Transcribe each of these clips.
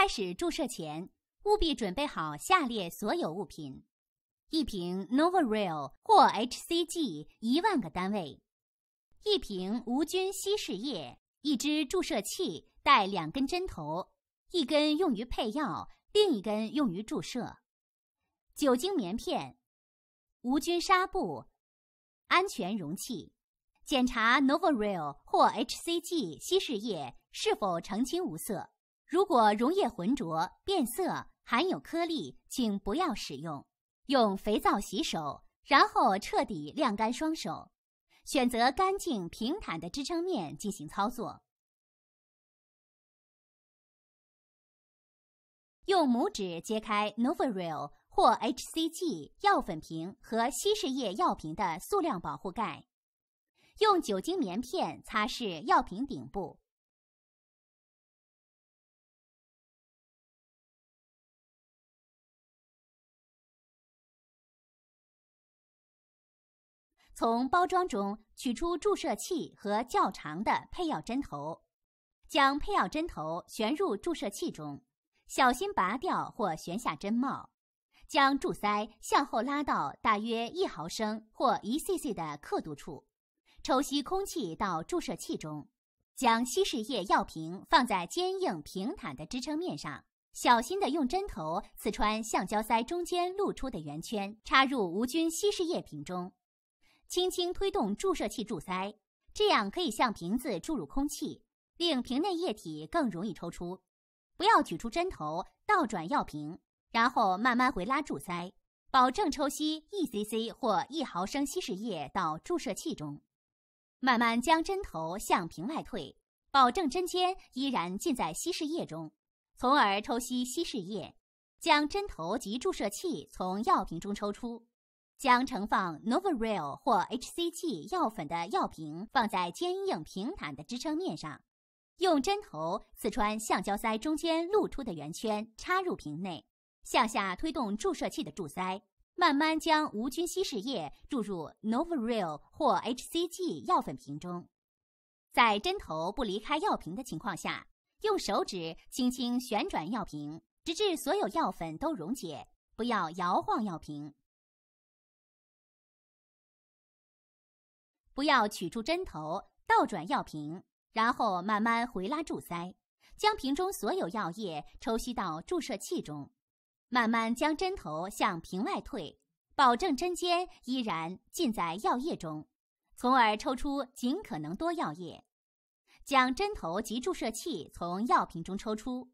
开始注射前，务必准备好下列所有物品：一瓶 Novarel 或 hCG 一万个单位，一瓶无菌稀释液，一支注射器带两根针头，一根用于配药，另一根用于注射，酒精棉片，无菌纱布，安全容器。检查 Novarel 或 hCG 稀释液是否澄清无色。如果溶液浑浊、变色、含有颗粒，请不要使用。用肥皂洗手，然后彻底晾干双手。选择干净、平坦的支撑面进行操作。用拇指揭开 n o v a r i l 或 HCG 药粉瓶和稀释液药瓶的塑料保护盖，用酒精棉片擦拭药瓶顶部。从包装中取出注射器和较长的配药针头，将配药针头旋入注射器中，小心拔掉或旋下针帽，将柱塞向后拉到大约一毫升或一 cc 的刻度处，抽吸空气到注射器中。将稀释液药瓶放在坚硬平坦的支撑面上，小心地用针头刺穿橡胶塞中间露出的圆圈，插入无菌稀释液瓶中。轻轻推动注射器柱塞，这样可以向瓶子注入空气，令瓶内液体更容易抽出。不要取出针头，倒转药瓶，然后慢慢回拉柱塞，保证抽吸一 cc 或一毫升稀释液到注射器中。慢慢将针头向瓶外退，保证针尖依然浸在稀释液中，从而抽吸稀释液。将针头及注射器从药瓶中抽出。将盛放 n o v a r e a l 或 HCG 药粉的药瓶放在坚硬平坦的支撑面上，用针头刺穿橡胶塞中间露出的圆圈，插入瓶内，向下推动注射器的柱塞，慢慢将无菌稀释液注入 n o v a r e a l 或 HCG 药粉瓶中。在针头不离开药瓶的情况下，用手指轻轻旋转药瓶，直至所有药粉都溶解。不要摇晃药瓶。不要取出针头，倒转药瓶，然后慢慢回拉注塞，将瓶中所有药液抽吸到注射器中。慢慢将针头向瓶外退，保证针尖依然浸在药液中，从而抽出尽可能多药液。将针头及注射器从药瓶中抽出，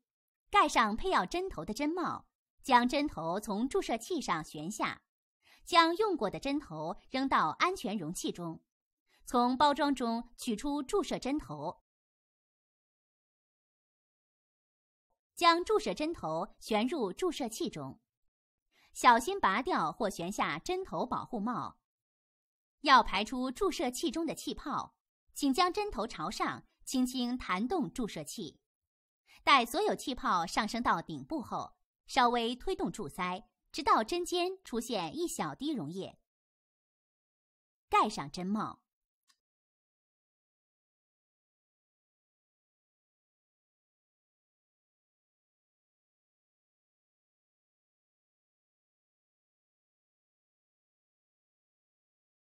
盖上配药针头的针帽，将针头从注射器上旋下，将用过的针头扔到安全容器中。从包装中取出注射针头，将注射针头旋入注射器中，小心拔掉或旋下针头保护帽。要排出注射器中的气泡，请将针头朝上，轻轻弹动注射器，待所有气泡上升到顶部后，稍微推动柱塞，直到针尖出现一小滴溶液。盖上针帽。